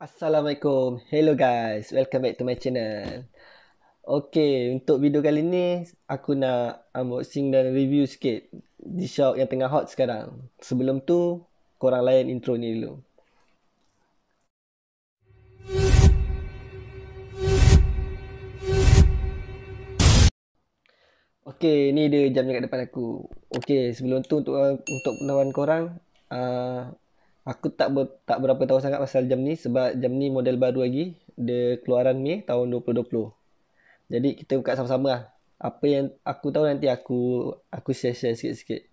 Assalamualaikum. Hello guys. Welcome back to my channel. Okay, untuk video kali ni aku nak unboxing dan review sikit G-Shock yang tengah hot sekarang. Sebelum tu, korang layan intro ni dulu. Okay, ni dia jam dekat depan aku. Okay, sebelum tu untuk untuk penawan korang, uh, Aku tak ber, tak berapa tahu sangat pasal jam ni sebab jam ni model baru lagi. Dia keluaran Mei tahun 2020. Jadi kita buka sama-sama lah. Apa yang aku tahu nanti aku aku share-share sikit-sikit.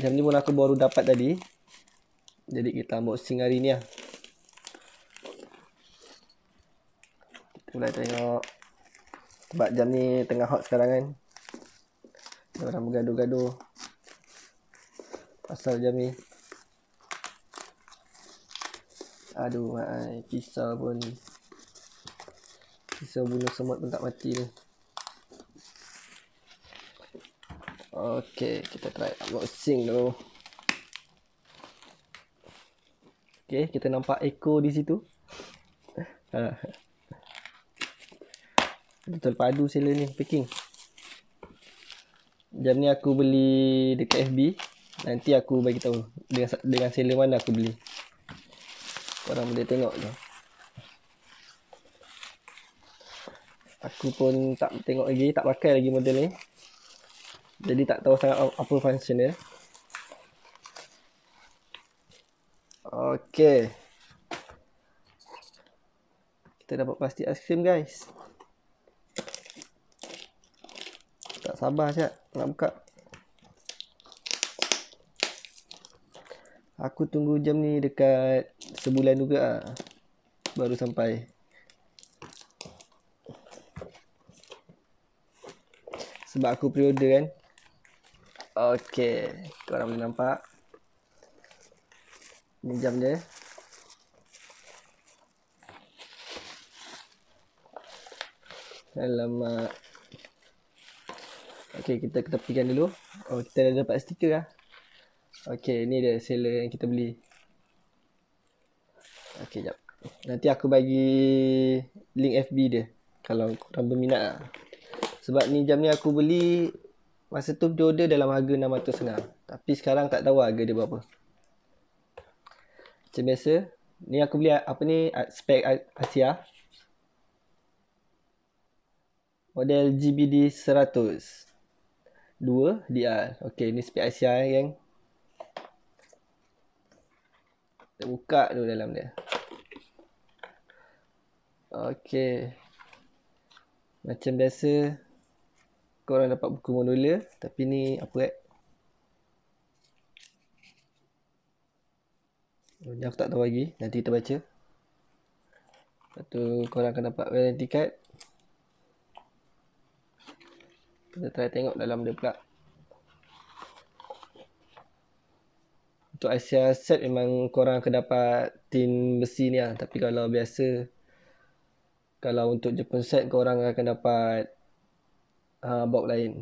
Jam ni pun aku baru dapat tadi. Jadi kita unboxing hari ni lah. Kita mulai tengok. Sebab jam ni tengah hot sekarang kan orang bergaduh-gaduh pasal jam ni aduh ai pisau pun pisau bunuh semut pun tak mati ni Okay, kita try unboxing dulu Okay, kita nampak echo di situ Betul padu sila ni, packing Jam ni aku beli dekat FB. Nanti aku bagi tahu dengan dengan seller mana aku beli. Korang boleh tengok tu. Aku pun tak tengok lagi, tak pakai lagi model ni. Jadi tak tahu sangat apa function dia. Okay. Kita dapat plastik aiskrim guys. sabar siap nak buka aku tunggu jam ni dekat sebulan juga lah. baru sampai sebab aku pre-order kan Okay korang boleh nampak ni jam dia Alamak Okay, kita ketepikan dulu. Oh, kita dah dapat stiker lah. Okay, ni dia seller yang kita beli. Okay, jap. Nanti aku bagi link FB dia. Kalau korang berminat lah. Sebab ni jam ni aku beli masa tu dia order dalam harga RM600. Tapi sekarang tak tahu harga dia berapa. Macam biasa. Ni aku beli apa ni spek Asia. Model GBD 100. Dua, dr ah, Okey, ni spek ICI eh, geng. Kita buka dulu dalam dia. Okey. Macam biasa korang dapat buku modular tapi ni apa eh? Ni aku tak tahu lagi. Nanti kita baca. Lepas tu korang akan dapat warranty card. Kita try tengok dalam dia pula. Untuk Asia set memang korang akan dapat tin besi ni lah. Tapi kalau biasa, kalau untuk Jepun set korang akan dapat uh, box lain.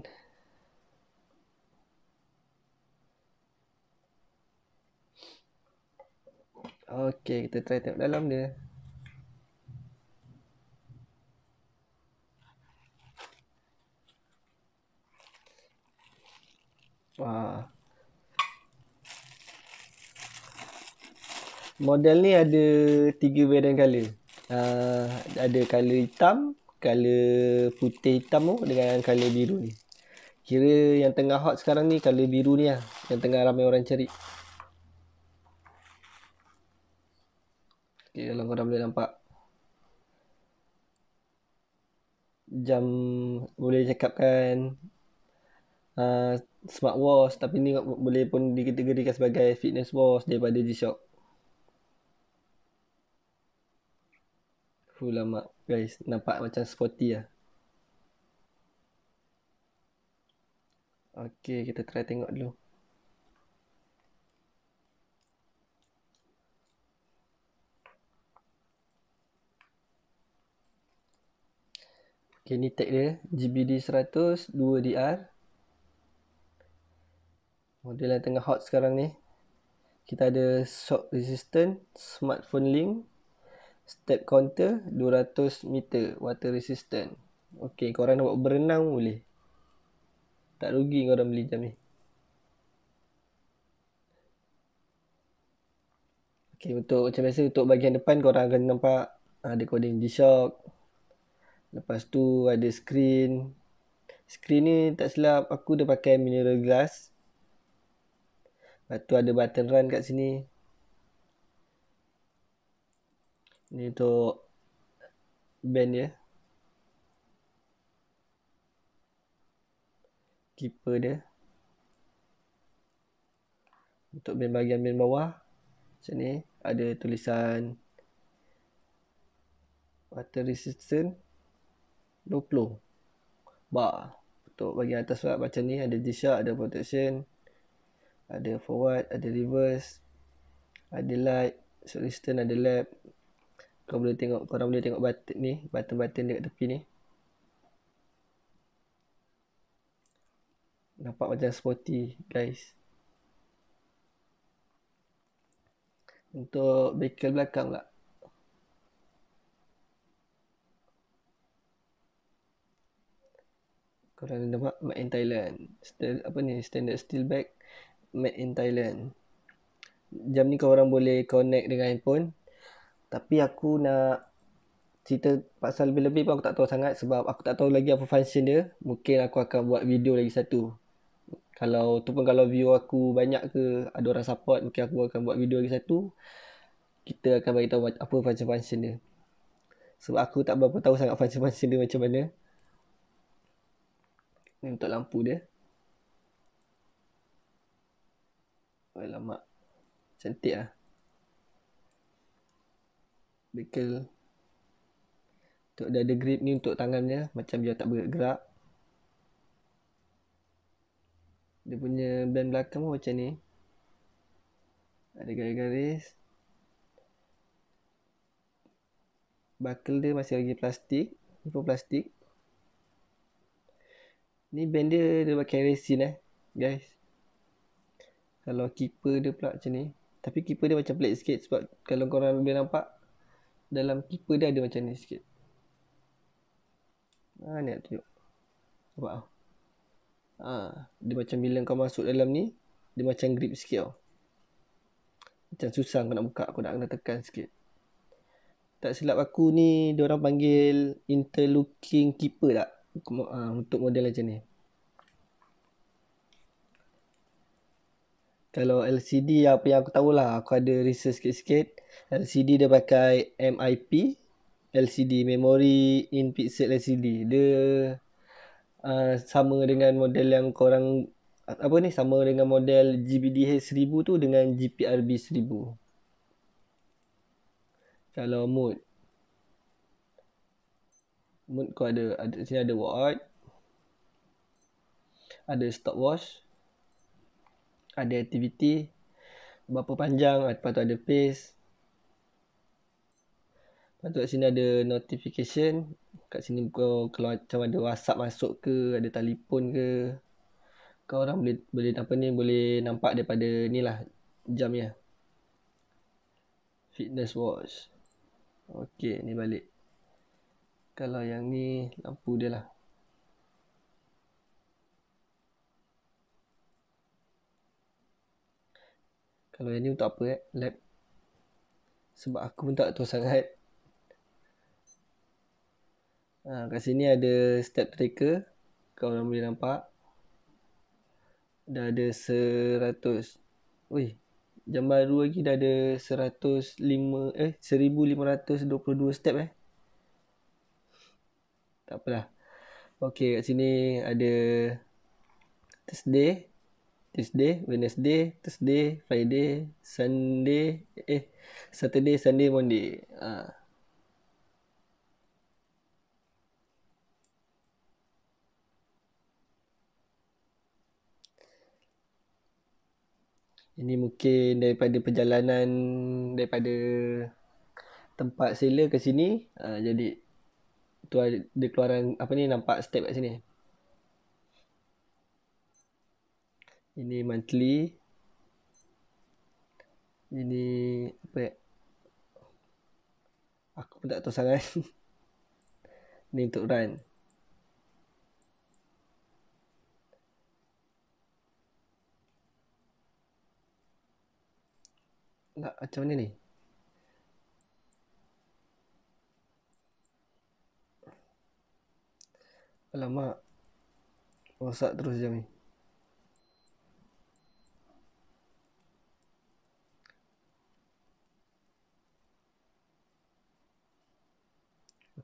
Okay, kita try tengok dalam dia. Ha. Model ni ada tiga varian color. Ha, ah, ada color hitam, color putih hitam tu dengan color biru ni. Kira yang tengah hot sekarang ni color biru ni lah. Yang tengah ramai orang cari. Okay, kalau korang boleh nampak. Jam boleh cakapkan. Uh, smart watch tapi ni boleh pun dikategorikan sebagai fitness watch daripada G-Shock. Full lama guys, nampak macam sporty lah. Okay, kita try tengok dulu. Okay, ni tag dia. GBD 100, 2DR model oh, yang tengah hot sekarang ni kita ada shock resistant smartphone link step counter 200 meter water resistant ok korang nak buat berenang boleh tak rugi korang beli jam ni ok untuk macam biasa untuk bahagian depan korang akan nampak ah, ada coding G-Shock lepas tu ada screen screen ni tak silap aku dah pakai mineral glass Lepas tu ada button run kat sini. Ni tu band dia. Keeper dia. Untuk band bahagian band bawah. Macam ni ada tulisan water resistance 20 bar. Untuk bagian atas pula macam ni ada G-Shock, ada protection ada forward, ada reverse, ada light, so stern, ada lap. Kau boleh tengok, korang boleh tengok button ni, button-button dekat tepi ni. Nampak macam sporty guys. Untuk vehicle belakang pula. Korang nampak main Thailand. Stand, apa ni, standard steel bag made in Thailand. Jam ni kau orang boleh connect dengan handphone. Tapi aku nak cerita pasal lebih-lebih pun aku tak tahu sangat sebab aku tak tahu lagi apa function dia. Mungkin aku akan buat video lagi satu. Kalau tu pun kalau view aku banyak ke ada orang support mungkin aku akan buat video lagi satu. Kita akan bagi tahu apa function-function dia. Sebab aku tak berapa tahu sangat function-function dia macam mana. Ini untuk lampu dia. Wah lama, Cantik lah Bekel Untuk ada grip ni untuk tangannya Macam dia tak bergerak Dia punya band belakang pun macam ni Ada garis-garis Buckle dia masih lagi plastik Ni pun plastik Ni band dia dia pakai resin eh Guys kalau keeper dia pula macam ni Tapi keeper dia macam pelik sikit sebab Kalau korang boleh nampak Dalam keeper dia ada macam ni sikit Haa ah, ni nak tunjuk Nampak tau ah? ha, ah, Dia macam bila kau masuk dalam ni Dia macam grip sikit tau Macam susah kau nak buka Kau nak kena tekan sikit Tak silap aku ni Diorang panggil interlocking keeper tak Untuk model macam ni Kalau LCD apa yang aku tahu lah aku ada research sikit-sikit. LCD dia pakai MIP LCD memory in pixel LCD. Dia uh, sama dengan model yang korang apa ni sama dengan model GBDH 1000 tu dengan GPRB 1000. Kalau mode mode kau ada ada sini ada watch ada stopwatch ada aktiviti berapa panjang lepas tu ada pace lepas tu kat sini ada notification kat sini kau kalau macam ada whatsapp masuk ke ada telefon ke kau orang boleh boleh apa ni boleh nampak daripada ni lah jamnya fitness watch Okey, ni balik kalau yang ni lampu dia lah Kalau yang ni untuk apa eh? Lab. Sebab aku pun tak tahu sangat. Ha, kat sini ada step tracker. Kau orang boleh nampak. Dah ada seratus. Wih. Jam baru lagi dah ada seratus lima. eh seribu lima ratus dua puluh dua step eh. Tak apalah. Okey kat sini ada Thursday, Tuesday, Wednesday, Thursday, Friday, Sunday, eh, Saturday, Sunday, Monday. Ha. Ini mungkin daripada perjalanan daripada tempat sila ke sini. Ha, jadi tu ada keluaran apa ni nampak step kat sini. ini monthly ini apa ya? aku pun tak tahu sangat Ini untuk run Tak macam mana ni Alamak Rosak terus jam ni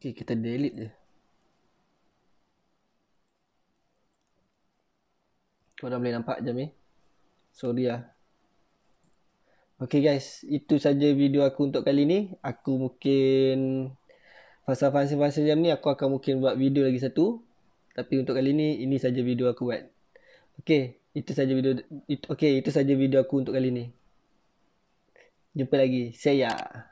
Okay, kita delete je. dah boleh nampak jam ni. Sorry lah. Okay guys, itu saja video aku untuk kali ni. Aku mungkin... Pasal fungsi-fungsi jam ni, aku akan mungkin buat video lagi satu. Tapi untuk kali ni, ini saja video aku buat. Okay, itu saja video... It, okay, itu saja video aku untuk kali ni. Jumpa lagi. Saya.